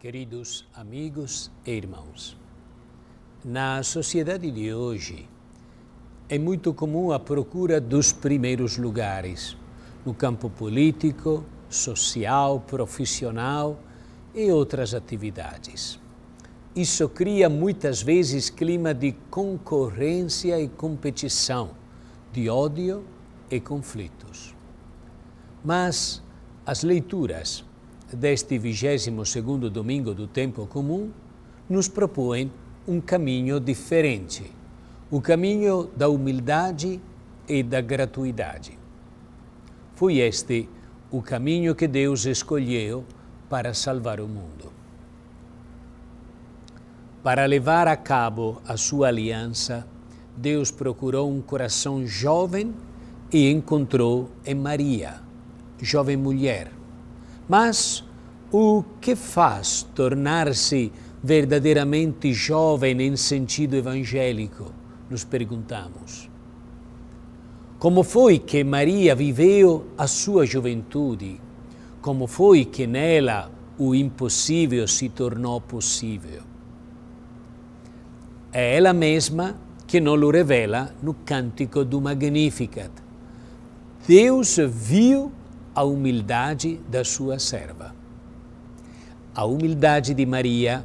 Queridos amigos e irmãos, na sociedade de hoje é muito comum a procura dos primeiros lugares no campo político, social, profissional e outras atividades. Isso cria muitas vezes clima de concorrência e competição, de ódio e conflitos. Mas as leituras deste 22 domingo do tempo comum, nos propõe um caminho diferente, o caminho da humildade e da gratuidade. Foi este o caminho que Deus escolheu para salvar o mundo. Para levar a cabo a sua aliança, Deus procurou um coração jovem e encontrou em Maria, jovem mulher, mas o que faz tornar-se verdadeiramente jovem em sentido evangélico? Nos perguntamos. Como foi que Maria viveu a sua juventude? Como foi que nela o impossível se tornou possível? É ela mesma que nos o revela no cântico do Magnificat. Deus viu a humildade da sua serva. A humildade de Maria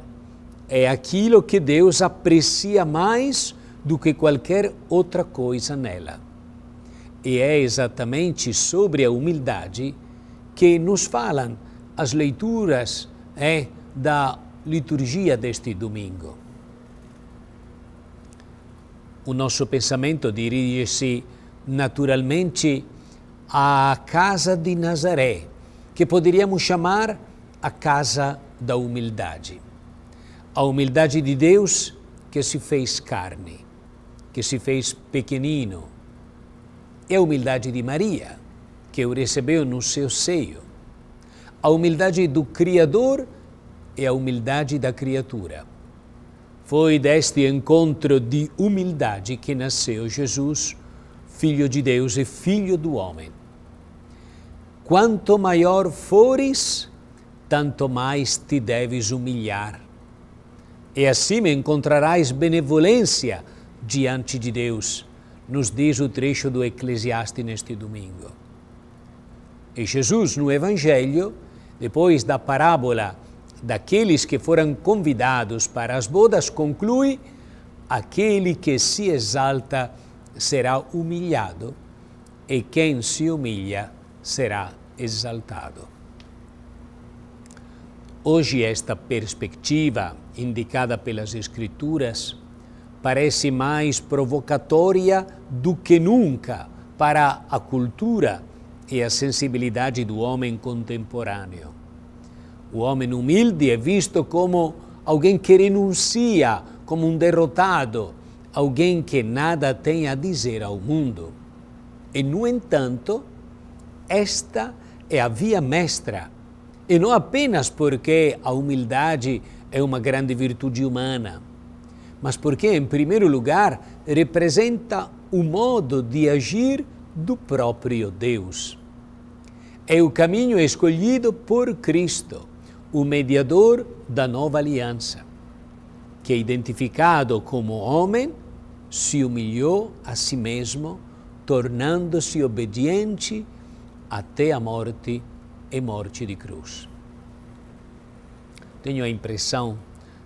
é aquilo que Deus aprecia mais do que qualquer outra coisa nela. E é exatamente sobre a humildade que nos falam as leituras é, da liturgia deste domingo. O nosso pensamento dirige-se naturalmente a casa de Nazaré, que poderíamos chamar a casa da humildade. A humildade de Deus que se fez carne, que se fez pequenino. É a humildade de Maria, que o recebeu no seu seio. A humildade do Criador é a humildade da criatura. Foi deste encontro de humildade que nasceu Jesus, Filho de Deus e Filho do homem. Quanto maior fores, tanto mais te deves humilhar. E assim encontrarás benevolência diante de Deus, nos diz o trecho do Eclesiastes neste domingo. E Jesus, no Evangelho, depois da parábola daqueles que foram convidados para as bodas, conclui: aquele que se exalta será humilhado, e quem se humilha será exaltado. Hoje, esta perspectiva, indicada pelas Escrituras, parece mais provocatória do que nunca para a cultura e a sensibilidade do homem contemporâneo. O homem humilde é visto como alguém que renuncia, como um derrotado, alguém que nada tem a dizer ao mundo. E, no entanto, esta é a via mestra. E não apenas porque a humildade é uma grande virtude humana, mas porque, em primeiro lugar, representa o modo de agir do próprio Deus. É o caminho escolhido por Cristo, o mediador da nova aliança, que é identificado como homem se humilhou a si mesmo, tornando-se obediente até a morte e morte de cruz. Tenho a impressão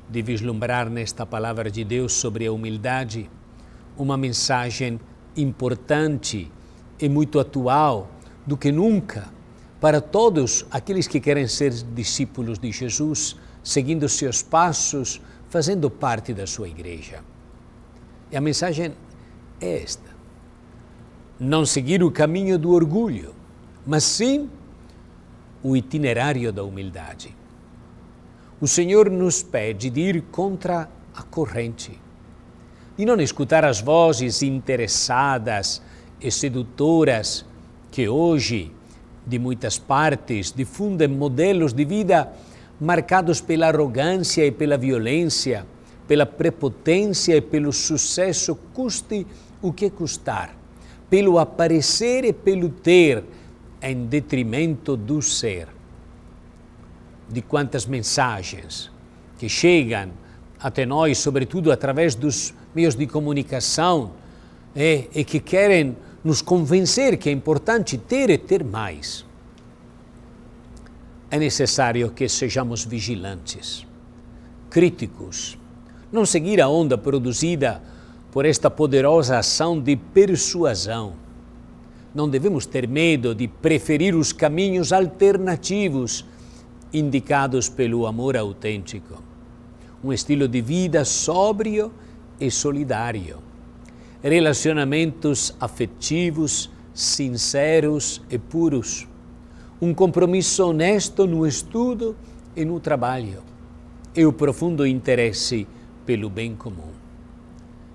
de vislumbrar nesta palavra de Deus sobre a humildade uma mensagem importante e muito atual do que nunca para todos aqueles que querem ser discípulos de Jesus, seguindo seus passos, fazendo parte da sua igreja. E a mensagem é esta: não seguir o caminho do orgulho, mas sim o itinerário da humildade. O Senhor nos pede de ir contra a corrente, de não escutar as vozes interessadas e sedutoras que hoje, de muitas partes, difundem modelos de vida marcados pela arrogância e pela violência pela prepotência e pelo sucesso, custe o que custar, pelo aparecer e pelo ter, em detrimento do ser. De quantas mensagens que chegam até nós, sobretudo através dos meios de comunicação, é, e que querem nos convencer que é importante ter e ter mais. É necessário que sejamos vigilantes, críticos, não seguir a onda produzida por esta poderosa ação de persuasão. Não devemos ter medo de preferir os caminhos alternativos indicados pelo amor autêntico. Um estilo de vida sóbrio e solidário. Relacionamentos afetivos, sinceros e puros. Um compromisso honesto no estudo e no trabalho. E o profundo interesse pelo bem comum.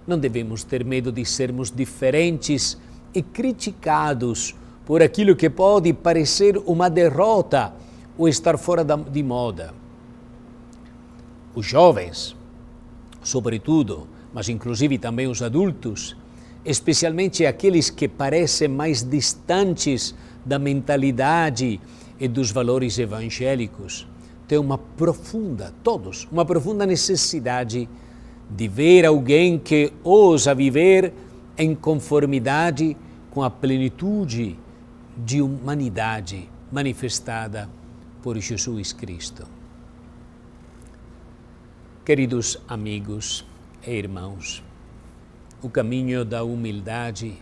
Não devemos ter medo de sermos diferentes e criticados por aquilo que pode parecer uma derrota ou estar fora de moda. Os jovens, sobretudo, mas inclusive também os adultos, especialmente aqueles que parecem mais distantes da mentalidade e dos valores evangélicos, têm uma profunda, todos, uma profunda necessidade de de ver alguém que ousa viver em conformidade com a plenitude de humanidade manifestada por Jesus Cristo. Queridos amigos e irmãos, o caminho da humildade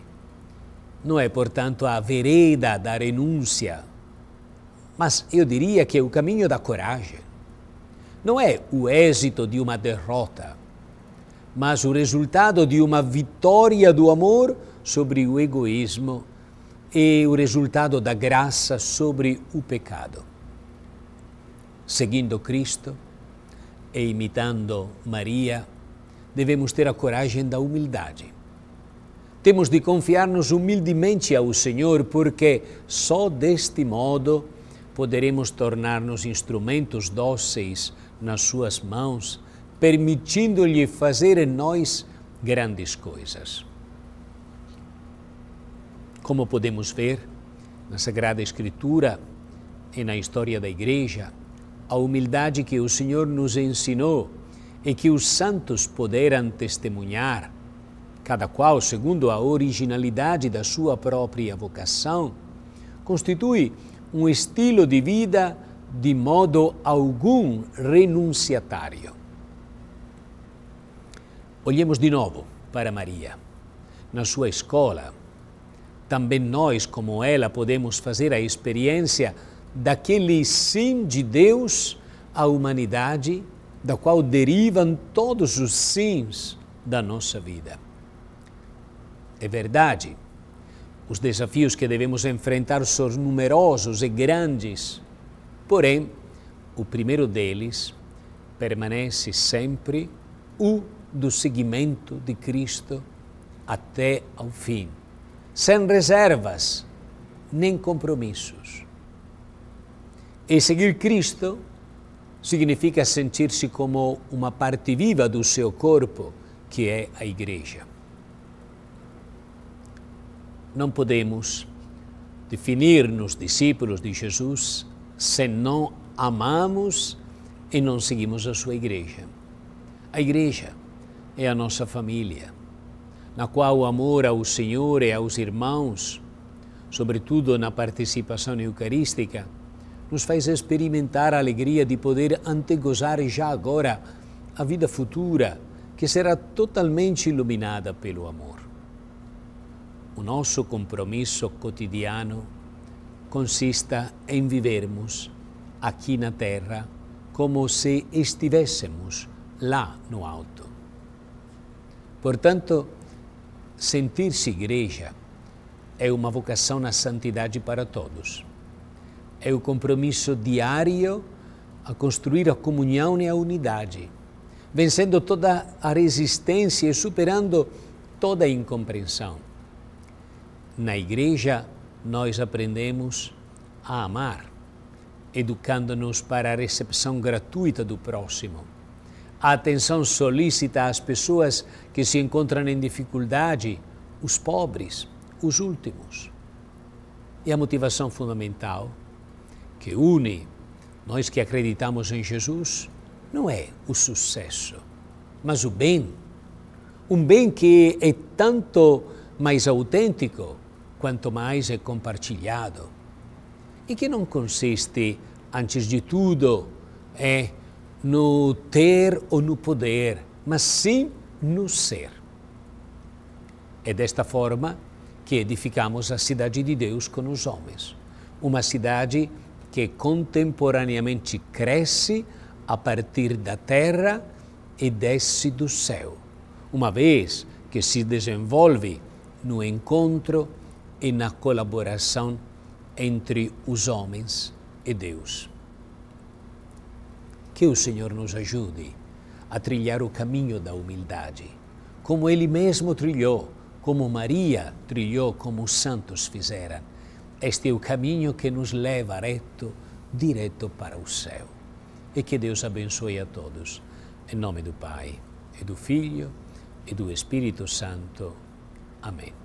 não é, portanto, a vereda da renúncia, mas eu diria que é o caminho da coragem. Não é o êxito de uma derrota, mas o resultado de uma vitória do amor sobre o egoísmo e é o resultado da graça sobre o pecado. Seguindo Cristo e imitando Maria, devemos ter a coragem da humildade. Temos de confiar-nos humildemente ao Senhor, porque só deste modo poderemos tornar-nos instrumentos dóceis nas Suas mãos permitindo-lhe fazer em nós grandes coisas. Como podemos ver na Sagrada Escritura e na história da Igreja, a humildade que o Senhor nos ensinou e que os santos puderam testemunhar, cada qual segundo a originalidade da sua própria vocação, constitui um estilo de vida de modo algum renunciatário. Olhemos de novo para Maria. Na sua escola, também nós, como ela, podemos fazer a experiência daquele sim de Deus à humanidade, da qual derivam todos os sims da nossa vida. É verdade, os desafios que devemos enfrentar são numerosos e grandes, porém, o primeiro deles permanece sempre o do seguimento de Cristo até ao fim, sem reservas nem compromissos. E seguir Cristo significa sentir-se como uma parte viva do seu corpo, que é a Igreja. Não podemos definir-nos discípulos de Jesus se não amamos e não seguimos a sua Igreja. A Igreja é a nossa família, na qual o amor ao Senhor e aos irmãos, sobretudo na participação eucarística, nos faz experimentar a alegria de poder antegozar já agora a vida futura, que será totalmente iluminada pelo amor. O nosso compromisso cotidiano consista em vivermos aqui na terra como se estivéssemos lá no alto. Portanto, sentir-se igreja é uma vocação na santidade para todos. É o compromisso diário a construir a comunhão e a unidade, vencendo toda a resistência e superando toda a incompreensão. Na igreja, nós aprendemos a amar, educando-nos para a recepção gratuita do próximo a atenção solícita às pessoas que se encontram em dificuldade, os pobres, os últimos. E a motivação fundamental que une nós que acreditamos em Jesus não é o sucesso, mas o bem. Um bem que é tanto mais autêntico quanto mais é compartilhado. E que não consiste, antes de tudo, é no ter ou no poder, mas sim no ser. É desta forma que edificamos a cidade de Deus com os homens. Uma cidade que contemporaneamente cresce a partir da terra e desce do céu, uma vez que se desenvolve no encontro e na colaboração entre os homens e Deus. Que o Senhor nos ajude a trilhar o caminho da humildade, como Ele mesmo trilhou, como Maria trilhou, como os santos fizeram. Este é o caminho que nos leva reto, direto para o céu. E que Deus abençoe a todos. Em nome do Pai, e do Filho, e do Espírito Santo. Amém.